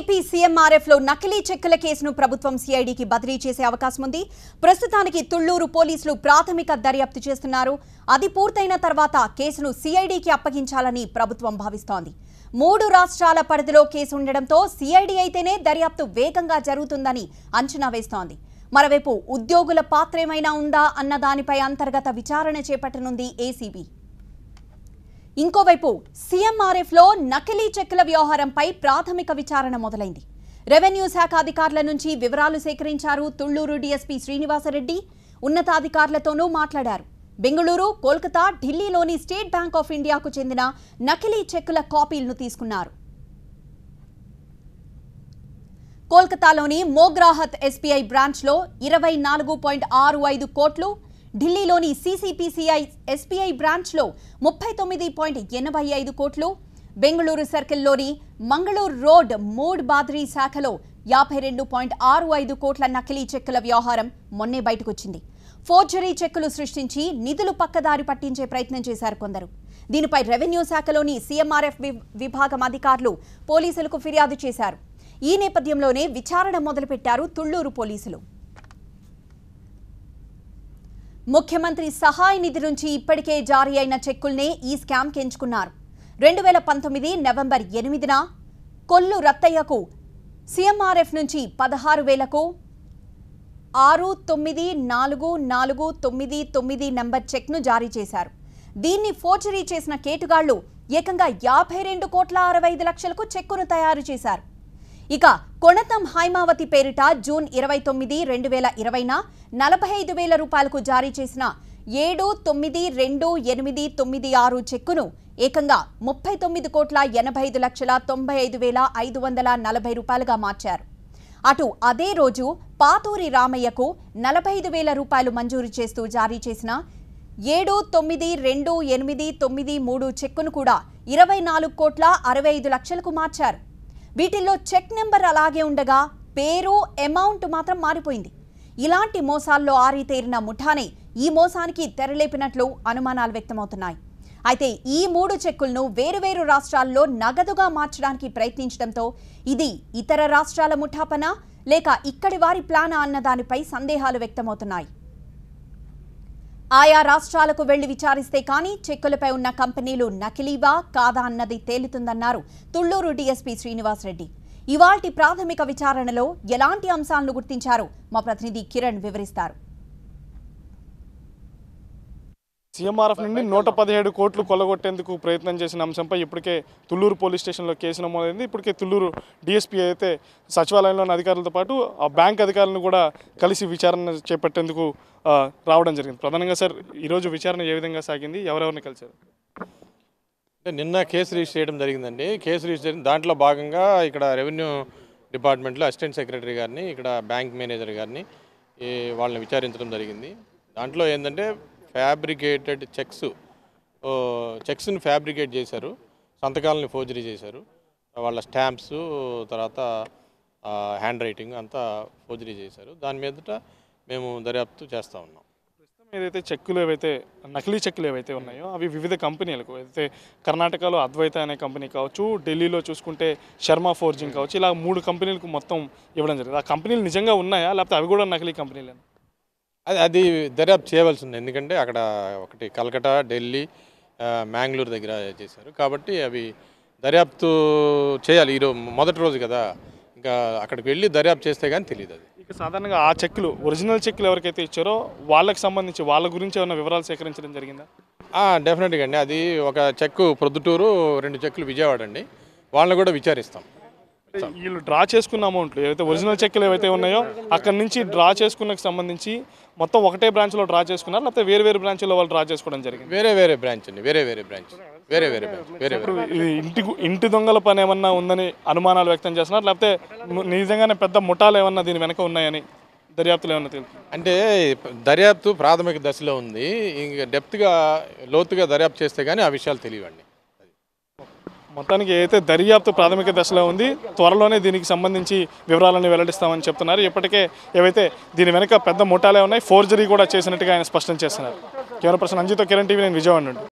AP CMRF లో నకిలీ చెక్కుల కేసును ప్రభుత్వం సిఐడికి బదిలీ చేసే అవకాశం ఉంది ప్రస్తుతానికి తుళ్లూరు పోలీసులు ప్రాథమిక దర్యాప్తు చేస్తున్నారు అది పూర్తయిన తర్వాత కేసును సిఐడికి అప్పగించాలని ప్రభుత్వం భావిస్తోంది మూడు రాష్ట్రాల పరిధిలో కేసు ఉండడంతో సిఐడి అయితేనే దర్యాప్తు వేగంగా జరుగుతుందని అంచనా వేస్తోంది మరోవైపు ఉద్యోగుల పాత్రేమైనా ఉందా అన్న దానిపై అంతర్గత విచారణ చేపట్టనుంది ఏసీబీ ఇంకోవైపు సీఎంఆర్ఎఫ్లో నకిలీ చెక్కుల వ్యవహారంపై ప్రాథమిక విచారణ మొదలైంది రెవెన్యూ శాఖ అధికారుల నుంచి వివరాలు సేకరించారు తుళ్లూరు డీఎస్పీ శ్రీనివాసరెడ్డి ఉన్నతాధికారులతోనూ మాట్లాడారు బెంగళూరు కోల్కతా ఢిల్లీలోని స్టేట్ బ్యాంక్ ఆఫ్ ఇండియాకు చెందిన నకిలీ చెక్కుల కాపీలను తీసుకున్నారు కోల్కతాలోని మోగ్రాహత్ ఎస్బీఐ బ్రాంచ్లో ఇరవై నాలుగు పాయింట్ ఆరు ఐదు కోట్లు ఢిల్లీలోని సీసీపీసీఐ ఎస్బీఐ బ్రాంచ్లో ముప్పై తొమ్మిది పాయింట్ ఎనభై ఐదు కోట్లు బెంగళూరు సర్కిల్లోని మంగళూరు రోడ్ మూడ్ బాద్రీ శాఖలో యాభై రెండు పాయింట్ ఆరు ఐదు కోట్ల నకిలీ చెక్కుల వ్యవహారం మొన్నే బయటకొచ్చింది ఫోర్జరీ చెక్కులు సృష్టించి నిధులు పక్కదారి పట్టించే ప్రయత్నం చేశారు కొందరు దీనిపై రెవెన్యూ శాఖలోని సీఎంఆర్ఎఫ్ విభాగం అధికారులు పోలీసులకు ఫిర్యాదు చేశారు ఈ నేపథ్యంలోనే విచారణ మొదలుపెట్టారు తుళ్లూరు పోలీసులు ముఖ్యమంత్రి సహాయ నిధి నుంచి ఇప్పటికే జారీ అయిన చెక్కుల్నే ఈ స్కామ్ ఎంచుకున్నారు రెండు వేల పంతొమ్మిది నవంబర్ ఎనిమిదిన కొల్లు రత్తయ్యకు సీఎంఆర్ఎఫ్ నుంచి పదహారు వేలకు ఆరు తొమ్మిది నాలుగు నాలుగు తొమ్మిది తొమ్మిది నంబర్ చెక్ను జారీ చేశారు దీన్ని ఫోర్జరీ చేసిన కేటుగాళ్లు ఏకంగా యాభై రెండు కోట్ల అరవై లక్షలకు చెక్కును తయారు చేశారు ఇక కొణతం హైమావతి పేరిట జూన్ ఇరవై తొమ్మిది రెండు వేల ఇరవైన నలభై ఐదు వేల రూపాయలకు జారీ చేసిన ఏడు తొమ్మిది రెండు ఎనిమిది తొమ్మిది ఆరు చెక్కును ఏకంగా ముప్పై తొమ్మిది కోట్ల ఎనభై ఐదు లక్షల తొంభై ఐదు వేల ఐదు వందల నలభై రూపాయలుగా మార్చారు అటు అదే రోజు పాతూరి రామయ్యకు నలభై ఐదు వేల రూపాయలు మంజూరు చేస్తూ జారీ చేసిన ఏడు తొమ్మిది రెండు ఎనిమిది తొమ్మిది మూడు చెక్కును కూడా ఇరవై నాలుగు కోట్ల అరవై ఐదు లక్షలకు మార్చారు వీటిల్లో చెక్ నెంబర్ అలాగే ఉండగా పేరు అమౌంట్ మాత్రం మారిపోయింది ఇలాంటి మోసాల్లో ఆరితేరిన ముఠానే ఈ మోసానికి తెరలేపినట్లు అనుమానాలు వ్యక్తమవుతున్నాయి అయితే ఈ మూడు చెక్కులను వేరువేరు రాష్ట్రాల్లో నగదుగా మార్చడానికి ప్రయత్నించడంతో ఇది ఇతర రాష్ట్రాల ముఠాపన లేక ఇక్కడి వారి ప్లానా అన్న దానిపై సందేహాలు వ్యక్తమవుతున్నాయి ఆయా రాష్ట్రాలకు వెళ్లి విచారిస్తే కానీ చెక్కులపై ఉన్న కంపెనీలు నకిలీవా కాదా అన్నది తేలుతుందన్నారు తుళ్లూరు డీఎస్పీ శ్రీనివాసరెడ్డి ఇవాల్టి ప్రాథమిక విచారణలో ఎలాంటి అంశాలను గుర్తించారు మా ప్రతినిధి కిరణ్ వివరిస్తారు సీఎంఆర్ఎఫ్ నుండి నూట పదిహేడు కోట్లు కొలగొట్టేందుకు ప్రయత్నం చేసిన అంశంపై ఇప్పటికే తుళ్ళూరు పోలీస్ స్టేషన్లో కేసు నమోదైంది ఇప్పటికే తుళ్ళూరు డిఎస్పీ అయితే సచివాలయంలోని అధికారులతో పాటు ఆ బ్యాంక్ అధికారులను కూడా కలిసి విచారణ చేపట్టేందుకు రావడం జరిగింది ప్రధానంగా సార్ ఈరోజు విచారణ ఏ విధంగా సాగింది ఎవరెవరిని కలిశారు అంటే నిన్న కేసు రిజిస్టర్ చేయడం జరిగిందండి కేసు రిజిస్టర్ దాంట్లో భాగంగా ఇక్కడ రెవెన్యూ డిపార్ట్మెంట్లో అసిస్టెంట్ సెక్రటరీ గారిని ఇక్కడ బ్యాంక్ మేనేజర్ గారిని వాళ్ళని విచారించడం జరిగింది దాంట్లో ఏంటంటే ఫ్యాబ్రికేటెడ్ చెక్స్ చెక్స్ని ఫ్యాబ్రికేట్ చేశారు సంతకాలని ఫోర్జరీ చేశారు వాళ్ళ స్టాంప్స్ తర్వాత హ్యాండ్ రైటింగ్ అంతా ఫోర్జరీ చేశారు దాని మీదట మేము దర్యాప్తు చేస్తూ ఉన్నాం ఏదైతే చెక్కులు ఏవైతే నకిలీ చెక్కులు ఏవైతే ఉన్నాయో అవి వివిధ కంపెనీలకు అయితే కర్ణాటకలో అద్వైత అనే కంపెనీ కావచ్చు ఢిల్లీలో చూసుకుంటే శర్మ ఫోర్జింగ్ కావచ్చు ఇలా మూడు కంపెనీలకు మొత్తం ఇవ్వడం జరిగింది ఆ కంపెనీలు నిజంగా ఉన్నాయా లేకపోతే అవి కూడా నకిలీ కంపెనీలేనా అది అది దర్యాప్తు చేయవలసి ఉంది ఎందుకంటే అక్కడ ఒకటి కలకటా ఢిల్లీ మ్యాంగ్లూరు దగ్గర చేశారు కాబట్టి అవి దర్యాప్తు చేయాలి ఈరోజు మొదటి రోజు కదా ఇంకా అక్కడికి వెళ్ళి దర్యాప్తు చేస్తే కానీ తెలియదు అది ఇక సాధారణంగా ఆ చెక్కులు ఒరిజినల్ చెక్కులు ఎవరికైతే ఇచ్చారో వాళ్ళకి సంబంధించి వాళ్ళ గురించి ఏమైనా వివరాలు సేకరించడం జరిగిందా డెఫినెట్గా అండి అది ఒక చెక్కు ప్రొద్దుటూరు రెండు చెక్కులు విజయవాడ అండి వాళ్ళని కూడా విచారిస్తాం వీళ్ళు డ్రా చేసుకున్న అమౌంట్లు ఏవైతే ఒరిజినల్ చెక్కులు ఏవైతే ఉన్నాయో అక్కడ నుంచి డ్రా చేసుకున్నకు సంబంధించి మొత్తం ఒకటే బ్రాంచ్లో డ్రా చేసుకున్నారు లేకపోతే వేరే వేరే బ్రాంచ్లో వాళ్ళు డ్రా చేసుకోవడం జరిగింది వేరే వేరే బ్రాంచ్ అండి వేరే వేరే బ్రాంచ్ వేరే వేరే వేరే ఇంటి ఇంటి దొంగల పని ఏమన్నా ఉందని అనుమానాలు వ్యక్తం చేస్తున్నారు లేకపోతే నిజంగానే పెద్ద ముఠాలు ఏమన్నా దీని వెనక ఉన్నాయని దర్యాప్తులు ఏమన్నా తెలుసు అంటే దర్యాప్తు ప్రాథమిక దశలో ఉంది ఇంకా డెప్త్గా లోతుగా దర్యాప్తు చేస్తే కానీ ఆ విషయాలు తెలియవండి మొత్తానికి అయితే దర్యాప్తు ప్రాథమిక దశలో ఉంది త్వరలోనే దీనికి సంబంధించి వివరాలను వెల్లడిస్తామని చెప్తున్నారు ఇప్పటికే ఏవైతే దీని వెనుక పెద్ద ముఠాలే ఉన్నాయి ఫోర్జరీ కూడా చేసినట్టుగా ఆయన స్పష్టం చేస్తున్నారు కెమెరా పర్సన్ అంజితో కిరణ్ టీవీ నేను విజయవాడ నుండి